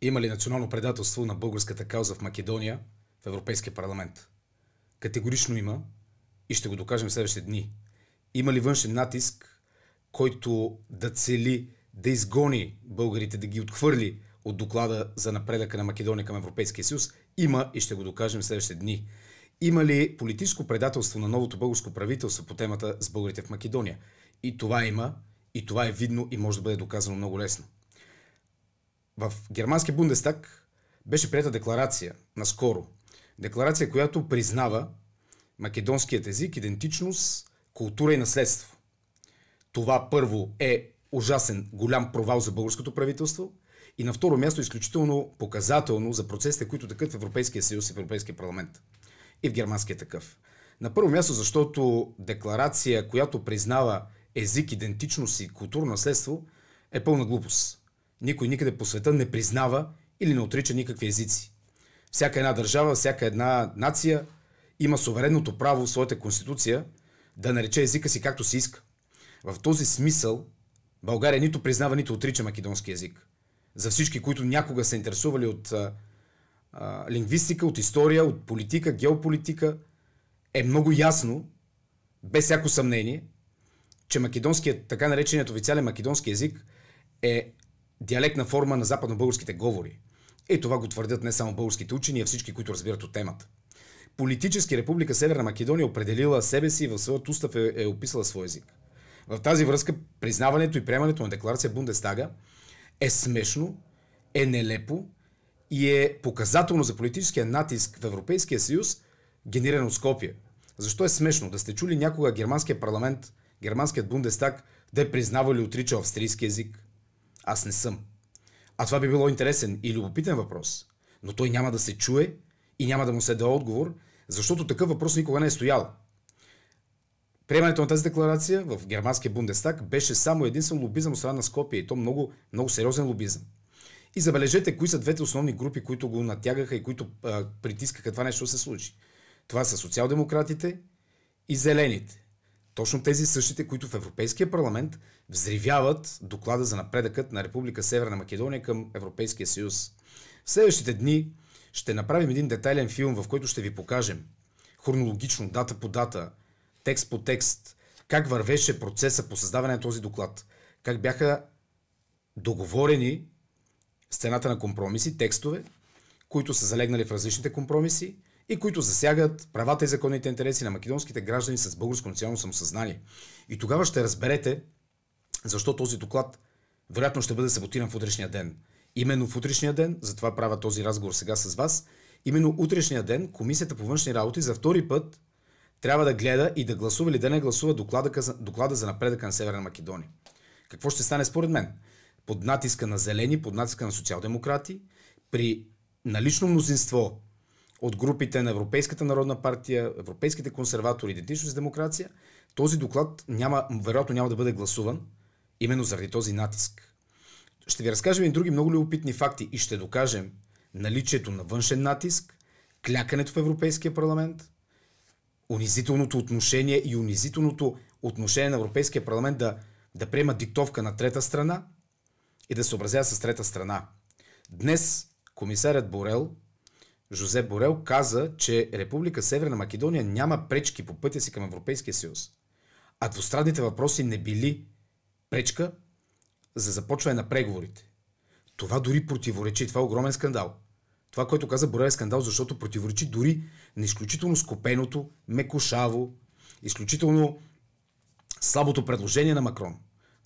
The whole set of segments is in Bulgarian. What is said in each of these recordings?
Има ли национално предателство на българската кауза в Македония в Европейския парламент? Категорично има и ще го докажем в следващите дни. Има ли външен натиск, който да цели да изгони българите, да ги отхвърли от доклада за напредъка на Македония към Европейския съюз? Има и ще го докажем в следващите дни. Има ли политическо предателство на новото българско правителство по темата с българите в Македония? И това има, и това е видно и може да бъде доказано много лесно в германския Бундестаг беше прията декларация наскоро. Декларация, която признава македонският език, идентичност, култура и наследство. Това първо е ужасен, голям провал за българското правителство и на второ място изключително показателно за процесите, които такът в Европейския съюз и в Европейския парламент и в германския такъв. На първо място, защото декларация, която признава език, идентичност и културно наследство, е пълна глупост. Никой никъде по света не признава или не отрича никакви езици. Всяка една държава, всяка една нация има суверенното право в своята конституция да нарече езика си както си иска. В този смисъл България нито признава, нито отрича македонски език. За всички, които някога са интересували от а, а, лингвистика, от история, от политика, геополитика, е много ясно, без всяко съмнение, че македонският, така нареченият официален македонски език е диалектна форма на западно-българските говори. И това го твърдят не само българските учени, а всички, които разбират от темата. Политически Република Северна Македония определила себе си и в своят устав е, е описала свой език. В тази връзка признаването и приемането на декларация Бундестага е смешно, е нелепо и е показателно за политическия натиск в Европейския съюз, генериран от Скопие. Защо е смешно да сте чули някога германския парламент, германският Бундестаг да е признавал или отричал австрийски език, аз не съм. А това би било интересен и любопитен въпрос, но той няма да се чуе и няма да му се да отговор, защото такъв въпрос никога не е стоял. Приемането на тази декларация в германския Бундестаг беше само единствен лобизъм от страна на Скопия и то много, много сериозен лобизъм. И забележете кои са двете основни групи, които го натягаха и които а, притискаха това нещо да се случи. Това са социал-демократите и зелените. Точно тези същите, които в Европейския парламент взривяват доклада за напредъкът на Република Северна Македония към Европейския съюз. В следващите дни ще направим един детайлен филм, в който ще ви покажем хронологично, дата по дата, текст по текст, как вървеше процеса по създаване на този доклад, как бяха договорени сцената на компромиси, текстове, които са залегнали в различните компромиси, и които засягат правата и законните интереси на македонските граждани с българско национално самосъзнание. И тогава ще разберете защо този доклад вероятно ще бъде саботиран в утрешния ден. Именно в утрешния ден, затова правя този разговор сега с вас, именно утрешния ден Комисията по външни работи за втори път трябва да гледа и да гласува или да не гласува доклада, доклада за напредъка на Северна Македония. Какво ще стане според мен? Под натиска на зелени, под натиска на социал-демократи, при налично мнозинство от групите на Европейската народна партия, Европейските консерватори, Идентичност и демокрация, този доклад няма, вероятно няма да бъде гласуван, именно заради този натиск. Ще ви разкажем и други много любопитни факти и ще докажем наличието на външен натиск, клякането в Европейския парламент, унизителното отношение и унизителното отношение на Европейския парламент да, да приема диктовка на трета страна и да се образява с трета страна. Днес комисарят Борел Жозе Борел каза, че Република Северна Македония няма пречки по пътя си към Европейския съюз, а двустранните въпроси не били пречка за започване на преговорите. Това дори противоречи, това е огромен скандал. Това, което каза Борел е скандал, защото противоречи дори на изключително скопеното, мекошаво, изключително слабото предложение на Макрон.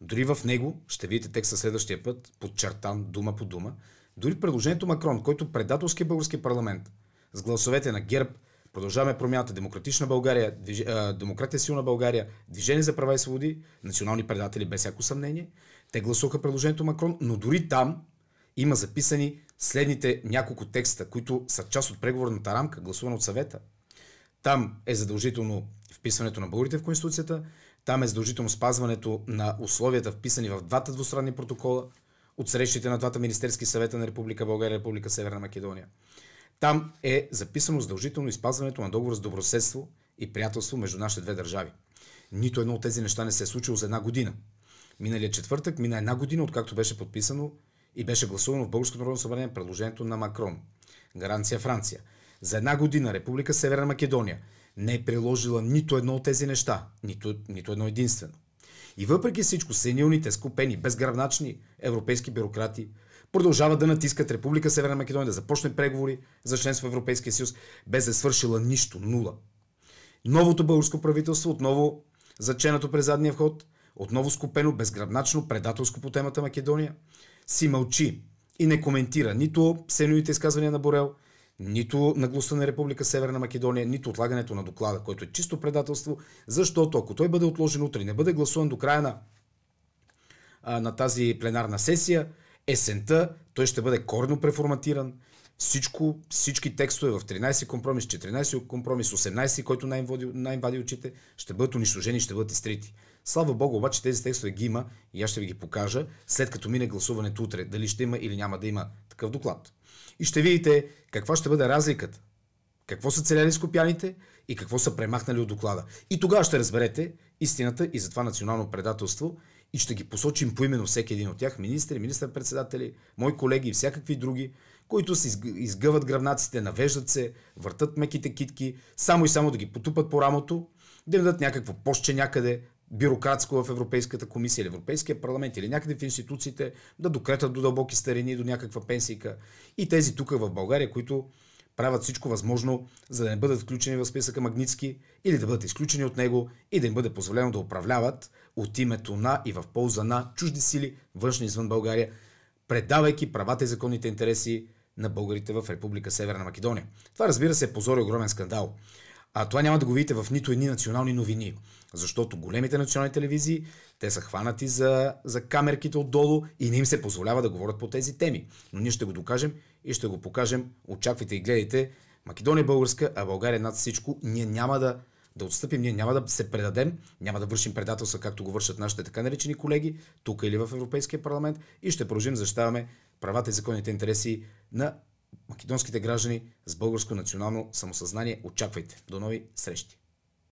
Дори в него, ще видите текста следващия път, подчертан дума по дума, дори предложението Макрон, който предателски е български парламент с гласовете на ГЕРБ, Продължаваме промяната. Демократична България, движ... Демократия е силна България, Движение за права и свободи, национални предатели без всяко съмнение. Те гласуваха предложението Макрон, но дори там има записани следните няколко текста, които са част от преговорната рамка, гласувана от съвета. Там е задължително вписването на българите в Конституцията, там е задължително спазването на условията, вписани в двата двустранни протокола – от срещите на двата Министерски съвета на Република България и Република Северна Македония. Там е записано задължително изпазването на договор с доброседство и приятелство между нашите две държави. Нито едно от тези неща не се е случило за една година. Миналият четвъртък мина една година, откакто беше подписано и беше гласувано в Българското народно събрание предложението на Макрон. Гаранция Франция. За една година Република Северна Македония не е приложила нито едно от тези неща, нито, нито едно единствено. И въпреки всичко, сенилните, скупени, безгравначни европейски бюрократи продължават да натискат Република Северна Македония да започне преговори за членство в Европейския съюз, без да е свършила нищо, нула. Новото българско правителство, отново заченато през задния вход, отново скупено, безгравначно, предателско по темата Македония, си мълчи и не коментира нито сенилните изказвания на Борел, нито на гласа на Република Северна Македония, нито отлагането на доклада, който е чисто предателство, защото ако той бъде отложен утре, не бъде гласуван до края на, а, на тази пленарна сесия, есента той ще бъде корно преформатиран, всичко, всички текстове в 13 компромис, 14 компромис, 18, който най най вади очите, ще бъдат унищожени, ще бъдат изтрити. Слава Богу, обаче тези текстове ги има и аз ще ви ги покажа след като мине гласуването утре, дали ще има или няма да има такъв доклад. И ще видите каква ще бъде разликата. Какво са целяли скопяните и какво са премахнали от доклада. И тогава ще разберете истината и за това национално предателство и ще ги посочим по именно всеки един от тях, министри, министър-председатели, мои колеги и всякакви други, които се изгъват гръбнаците, навеждат се, въртат меките китки, само и само да ги потупат по рамото, да им дадат някакво поще някъде, бюрократско в Европейската комисия или Европейския парламент или някъде в институциите да докретат до дълбоки старини, до някаква пенсийка. И тези тук в България, които правят всичко възможно, за да не бъдат включени в списъка Магницки или да бъдат изключени от него и да им бъде позволено да управляват от името на и в полза на чужди сили, външни извън България, предавайки правата и законните интереси на българите в Република Северна Македония. Това разбира се е позор и огромен скандал. А това няма да го видите в нито едни национални новини, защото големите национални телевизии, те са хванати за, за камерките отдолу и не им се позволява да говорят по тези теми. Но ние ще го докажем и ще го покажем. Очаквайте и гледайте. Македония е българска, а България е над всичко. Ние няма да, да отстъпим, ние няма да се предадем, няма да вършим предателства, както го вършат нашите така наречени колеги, тук или в Европейския парламент и ще продължим защитаваме правата и законните интереси на македонските граждани с българско национално самосъзнание. Очаквайте. До нови срещи!